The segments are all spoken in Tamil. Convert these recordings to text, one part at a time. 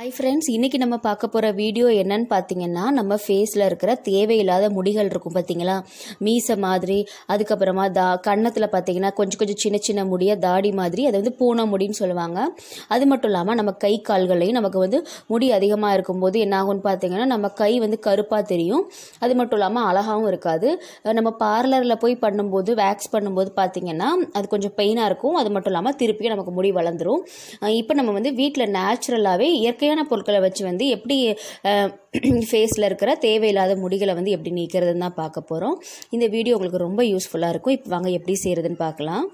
ஹாய் ஃப்ரெண்ட்ஸ் இன்றைக்கி நம்ம பார்க்க போகிற வீடியோ என்னன்னு பார்த்தீங்கன்னா நம்ம ஃபேஸில் இருக்கிற தேவையில்லாத முடிகள் இருக்கும் பார்த்தீங்களா மீசை மாதிரி அதுக்கப்புறமா தா கன்னத்தில் பார்த்தீங்கன்னா கொஞ்சம் கொஞ்சம் சின்ன சின்ன முடியை தாடி மாதிரி அதை வந்து பூனை முடின்னு சொல்லுவாங்க அது மட்டும் இல்லாமல் நம்ம கை கால்களையும் நமக்கு வந்து முடி அதிகமாக இருக்கும்போது என்ன ஆகும்னு பார்த்தீங்கன்னா நம்ம கை வந்து கருப்பாக தெரியும் அது மட்டும் இல்லாமல் அழகாகவும் இருக்காது நம்ம பார்லரில் போய் பண்ணும்போது வேக்ஸ் பண்ணும்போது பார்த்தீங்கன்னா அது கொஞ்சம் பெயினாக இருக்கும் அது மட்டும் இல்லாமல் திருப்பியும் நமக்கு முடி வளர்ந்துடும் இப்போ நம்ம வந்து வீட்டில் நேச்சுரலாகவே இயற்கை தேவையான பொருட்களை வச்சு வந்து எப்படி ஃபேஸில் இருக்கிற தேவையில்லாத முடிகளை வந்து எப்படி நீக்கிறதுன்னு தான் பார்க்க போகிறோம் இந்த வீடியோ உங்களுக்கு ரொம்ப யூஸ்ஃபுல்லாக இருக்கும் இப்போ வாங்க எப்படி செய்கிறதுன்னு பார்க்கலாம்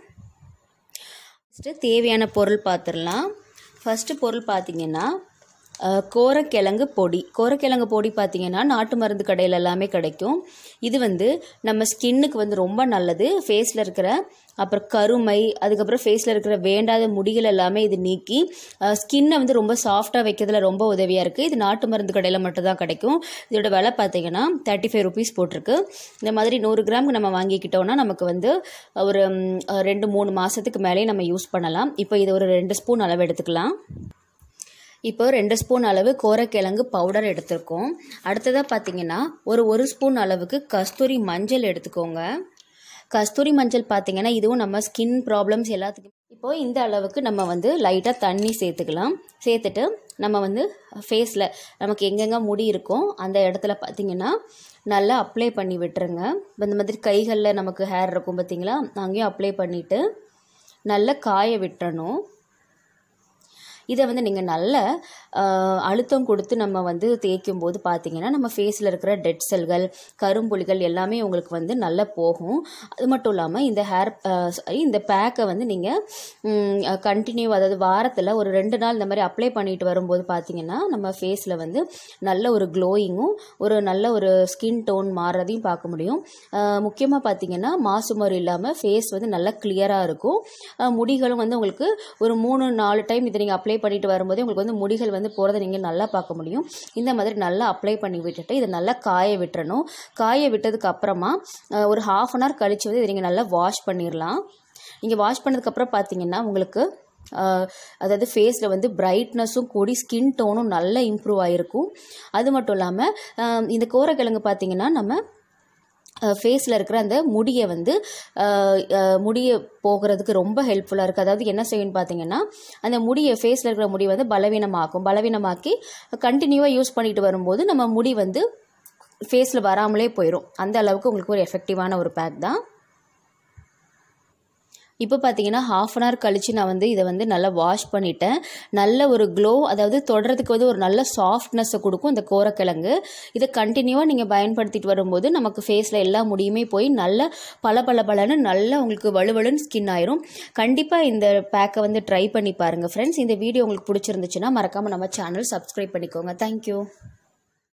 ஃபஸ்ட்டு தேவையான பொருள் பார்த்துடலாம் ஃபஸ்ட்டு பொருள் பார்த்திங்கன்னா கோரக்கிழங்கு பொடி கோரக்கிழங்கு பொடி பார்த்திங்கன்னா நாட்டு மருந்து கடையில் எல்லாமே கிடைக்கும் இது வந்து நம்ம ஸ்கின்னுக்கு வந்து ரொம்ப நல்லது ஃபேஸில் இருக்கிற அப்புறம் கருமை அதுக்கப்புறம் ஃபேஸில் இருக்கிற வேண்டாத முடிகள் எல்லாமே இது நீக்கி ஸ்கின்னை வந்து ரொம்ப சாஃப்டாக வைக்கிறதுல ரொம்ப உதவியாக இருக்குது இது நாட்டு மருந்து கடையில் மட்டும்தான் கிடைக்கும் இதோட விலை பார்த்திங்கன்னா தேர்ட்டி ஃபைவ் ருபீஸ் போட்டிருக்கு இந்த மாதிரி நூறு கிராமுக்கு நம்ம வாங்கிக்கிட்டோன்னா நமக்கு வந்து ஒரு ரெண்டு மூணு மாதத்துக்கு மேலேயே நம்ம யூஸ் பண்ணலாம் இப்போ இது ஒரு ரெண்டு ஸ்பூன் அளவு எடுத்துக்கலாம் இப்போ ரெண்டு ஸ்பூன் அளவு கோரக்கிழங்கு பவுடர் எடுத்திருக்கோம் அடுத்ததாக பார்த்தீங்கன்னா ஒரு ஒரு ஸ்பூன் அளவுக்கு கஸ்தூரி மஞ்சள் எடுத்துக்கோங்க கஸ்தூரி மஞ்சள் பார்த்தீங்கன்னா இதுவும் நம்ம ஸ்கின் ப்ராப்ளம்ஸ் எல்லாத்துக்கும் இப்போது இந்த அளவுக்கு நம்ம வந்து லைட்டாக தண்ணி சேர்த்துக்கலாம் சேர்த்துட்டு நம்ம வந்து ஃபேஸில் நமக்கு எங்கெங்கே முடி இருக்கோ அந்த இடத்துல பார்த்திங்கன்னா நல்லா அப்ளை பண்ணி விட்டுருங்க இந்த மாதிரி கைகளில் நமக்கு ஹேர் இருக்கும் பார்த்திங்களா அங்கேயும் அப்ளை பண்ணிவிட்டு நல்லா காய விட்டுறணும் இதை வந்து நீங்கள் நல்ல அழுத்தம் கொடுத்து நம்ம வந்து தேய்க்கும் போது பார்த்தீங்கன்னா நம்ம ஃபேஸில் இருக்கிற டெட் செல்கள் கரும்புலிகள் எல்லாமே உங்களுக்கு வந்து நல்லா போகும் அது மட்டும் இல்லாமல் இந்த ஹேர் சாரி இந்த பேக்கை வந்து நீங்கள் கண்டினியூ அதாவது வாரத்தில் ஒரு ரெண்டு நாள் இந்த மாதிரி அப்ளை பண்ணிட்டு வரும்போது பார்த்தீங்கன்னா நம்ம ஃபேஸில் வந்து நல்ல ஒரு க்ளோயிங்கும் ஒரு நல்ல ஒரு ஸ்கின் டோன் மாறுறதையும் பார்க்க முடியும் முக்கியமாக பார்த்தீங்கன்னா மாசுமாறு இல்லாமல் ஃபேஸ் வந்து நல்லா கிளியராக இருக்கும் முடிகளும் வந்து உங்களுக்கு ஒரு மூணு நாலு டைம் இதை நீங்கள் அப்ளை அப்ளை பண்ணிட்டு வரும்போது உங்களுக்கு வந்து முடிகள் வந்து போகிறத நீங்கள் நல்லா பார்க்க முடியும் இந்த மாதிரி நல்லா அப்ளை பண்ணி விட்டுட்டு இதை நல்லா காய விட்டுறணும் காய விட்டதுக்கு அப்புறமா ஒரு ஹாஃப் அன் ஹவர் கழித்து வந்து இதை நீங்கள் நல்லா வாஷ் பண்ணிடலாம் நீங்கள் வாஷ் பண்ணதுக்கப்புறம் பார்த்தீங்கன்னா உங்களுக்கு அதாவது ஃபேஸில் வந்து பிரைட்னஸும் கூடி ஸ்கின் டோனும் நல்லா இம்ப்ரூவ் ஆகிருக்கும் அது மட்டும் இல்லாமல் இந்த கோரக்கிழங்கு பார்த்திங்கன்னா நம்ம ஃபேஸில் இருக்கிற அந்த முடியை வந்து முடியை போகிறதுக்கு ரொம்ப ஹெல்ப்ஃபுல்லாக இருக்குது அதாவது என்ன செய்யும்னு பார்த்தீங்கன்னா அந்த முடியை ஃபேஸில் இருக்கிற முடி வந்து பலவீனமாக்கும் பலவீனமாக்கி கண்டினியூவாக யூஸ் பண்ணிட்டு வரும்போது நம்ம முடி வந்து ஃபேஸில் வராமலே போயிடும் அந்த அளவுக்கு உங்களுக்கு ஒரு எஃபெக்டிவான ஒரு பேக் தான் இப்போ பார்த்தீங்கன்னா ஹாஃப் அன் ஹவர் கழித்து நான் வந்து இதை வந்து நல்லா வாஷ் பண்ணிட்டேன் நல்ல ஒரு க்ளோ அதாவது தொடரத்துக்கு வந்து ஒரு நல்ல சாஃப்ட்னஸை கொடுக்கும் இந்த கோரக்கிழங்கு இதை கண்டினியூவாக நீங்கள் பயன்படுத்திட்டு வரும்போது நமக்கு ஃபேஸில் எல்லா முடியுமே போய் நல்ல பல பல பலன்னு நல்லா உங்களுக்கு வலுவலுன்னு ஸ்கின் ஆயிரும் கண்டிப்பாக இந்த பேக்கை வந்து ட்ரை பண்ணி பாருங்கள் ஃப்ரெண்ட்ஸ் இந்த வீடியோ உங்களுக்கு பிடிச்சிருந்துச்சுன்னா மறக்காமல் நம்ம சேனல் சப்ஸ்கிரைப் பண்ணிக்கோங்க தேங்க்யூ